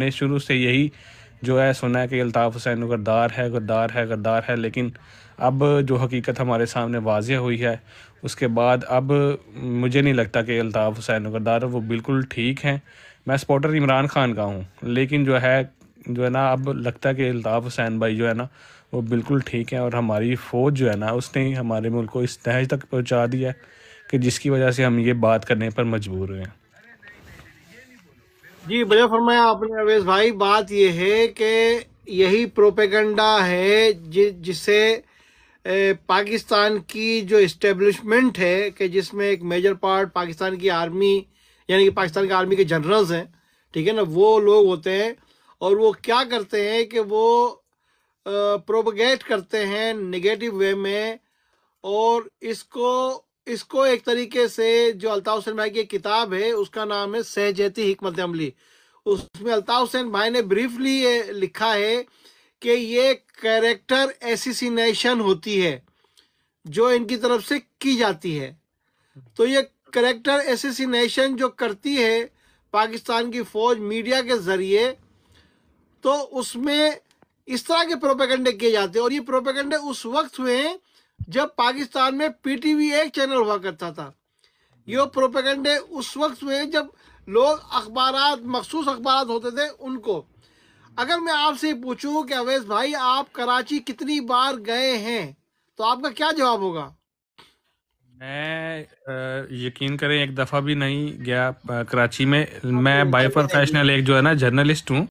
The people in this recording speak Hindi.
आपने शुरू से यही जो है सुना है कि अल्ताफ़ हुसैन गद्दार है गद्दार है गद्दार है लेकिन अब जो हकीकत हमारे सामने वाजह हुई है उसके बाद अब मुझे नहीं लगता कि अल्ताफ़ हुसैन गद्दार वो बिल्कुल ठीक हैं मैं सपोर्टर इमरान खान का हूँ लेकिन जो है जो है ना अब लगता है कि अल्ताफ़ हुसैन भाई जो है ना वो बिल्कुल ठीक है और हमारी फ़ौज जो है ना उसने हमारे मुल्क को इस तहज तक पहुँचा दिया कि जिसकी वजह से हम ये बात करने पर मजबूर हुए हैं जी बजा फरमाया आपने अवेश भाई बात यह है कि यही प्रोपेगंडा है जि, जिसे ए, पाकिस्तान की जो इस्टेब्लिशमेंट है कि जिसमें एक मेजर पार्ट पाकिस्तान की आर्मी यानी कि पाकिस्तान की आर्मी के जनरल्स हैं ठीक है ना वो लोग होते हैं और वो क्या करते हैं कि वो प्रोपगेट करते हैं निगेटिव वे में और इसको इसको एक तरीके से जो अलताफ हुसैन भाई की किताब है उसका नाम है सहजती हमत अमली उसमें अलताफ हुसैन भाई ने ब्रीफली ये लिखा है कि ये कैरेक्टर एसिसिनेशन होती है जो इनकी तरफ से की जाती है तो ये करेक्टर एसिसिनेशन जो करती है पाकिस्तान की फौज मीडिया के जरिए तो उसमें इस तरह के प्रोपेगेंडे किए जाते हैं और ये प्रोपेगेंडे उस वक्त हुए हैं जब पाकिस्तान में पीटीवी एक चैनल हुआ करता था ये प्रोपेगेंडे उस वक्त हुए जब लोग अखबार मखसूस अखबार होते थे उनको अगर मैं आपसे पूछूं कि अवैस भाई आप कराची कितनी बार गए हैं तो आपका क्या जवाब होगा मैं यकीन करें एक दफ़ा भी नहीं गया कराची में मैं बाई प्रोफेशनल एक जो है ना जर्नलिस्ट हूँ